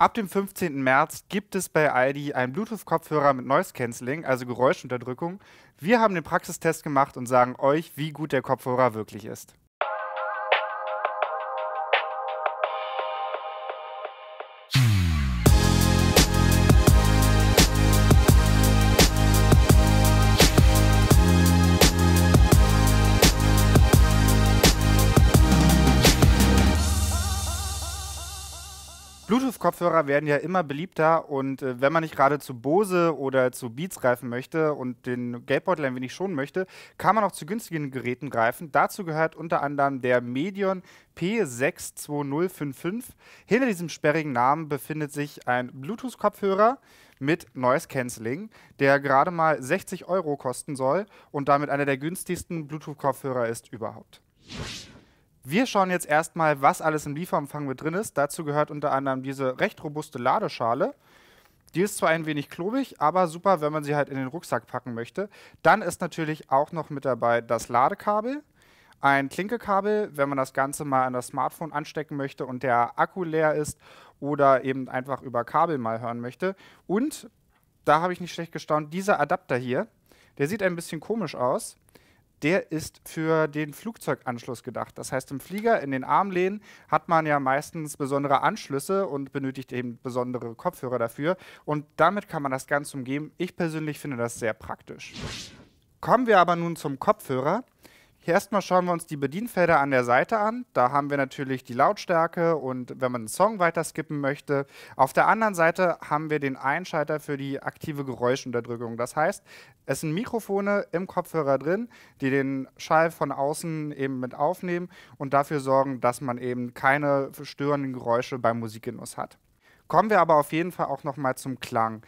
Ab dem 15. März gibt es bei Aldi einen Bluetooth-Kopfhörer mit Noise Cancelling, also Geräuschunterdrückung. Wir haben den Praxistest gemacht und sagen euch, wie gut der Kopfhörer wirklich ist. Bluetooth-Kopfhörer werden ja immer beliebter und äh, wenn man nicht gerade zu Bose oder zu Beats greifen möchte und den Geldbeutel ein wenig schonen möchte, kann man auch zu günstigen Geräten greifen. Dazu gehört unter anderem der Medion P62055. Hinter diesem sperrigen Namen befindet sich ein Bluetooth-Kopfhörer mit Noise Cancelling, der gerade mal 60 Euro kosten soll und damit einer der günstigsten Bluetooth-Kopfhörer ist überhaupt. Wir schauen jetzt erstmal, was alles im Lieferumfang mit drin ist. Dazu gehört unter anderem diese recht robuste Ladeschale. Die ist zwar ein wenig klobig, aber super, wenn man sie halt in den Rucksack packen möchte. Dann ist natürlich auch noch mit dabei das Ladekabel, ein Klinkekabel, wenn man das Ganze mal an das Smartphone anstecken möchte und der Akku leer ist oder eben einfach über Kabel mal hören möchte. Und, da habe ich nicht schlecht gestaunt, dieser Adapter hier, der sieht ein bisschen komisch aus der ist für den Flugzeuganschluss gedacht. Das heißt, im Flieger, in den Armlehnen, hat man ja meistens besondere Anschlüsse und benötigt eben besondere Kopfhörer dafür. Und damit kann man das Ganze umgeben. Ich persönlich finde das sehr praktisch. Kommen wir aber nun zum Kopfhörer. Hier erstmal schauen wir uns die Bedienfelder an der Seite an. Da haben wir natürlich die Lautstärke und wenn man einen Song weiter skippen möchte. Auf der anderen Seite haben wir den Einschalter für die aktive Geräuschunterdrückung. Das heißt, es sind Mikrofone im Kopfhörer drin, die den Schall von außen eben mit aufnehmen und dafür sorgen, dass man eben keine störenden Geräusche beim Musikgenuss hat. Kommen wir aber auf jeden Fall auch nochmal zum Klang.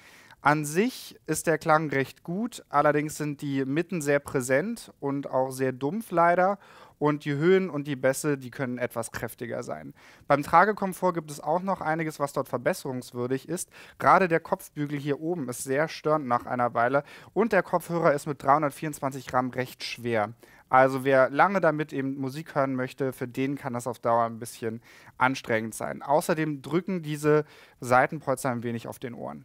An sich ist der Klang recht gut, allerdings sind die Mitten sehr präsent und auch sehr dumpf leider. Und die Höhen und die Bässe, die können etwas kräftiger sein. Beim Tragekomfort gibt es auch noch einiges, was dort verbesserungswürdig ist. Gerade der Kopfbügel hier oben ist sehr störend nach einer Weile und der Kopfhörer ist mit 324 Gramm recht schwer. Also wer lange damit eben Musik hören möchte, für den kann das auf Dauer ein bisschen anstrengend sein. Außerdem drücken diese Seitenpolster ein wenig auf den Ohren.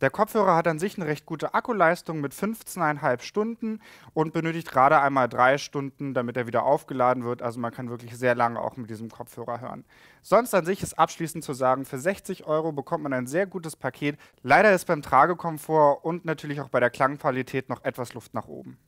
Der Kopfhörer hat an sich eine recht gute Akkuleistung mit 15,5 Stunden und benötigt gerade einmal drei Stunden, damit er wieder aufgeladen wird. Also man kann wirklich sehr lange auch mit diesem Kopfhörer hören. Sonst an sich ist abschließend zu sagen, für 60 Euro bekommt man ein sehr gutes Paket. Leider ist beim Tragekomfort und natürlich auch bei der Klangqualität noch etwas Luft nach oben.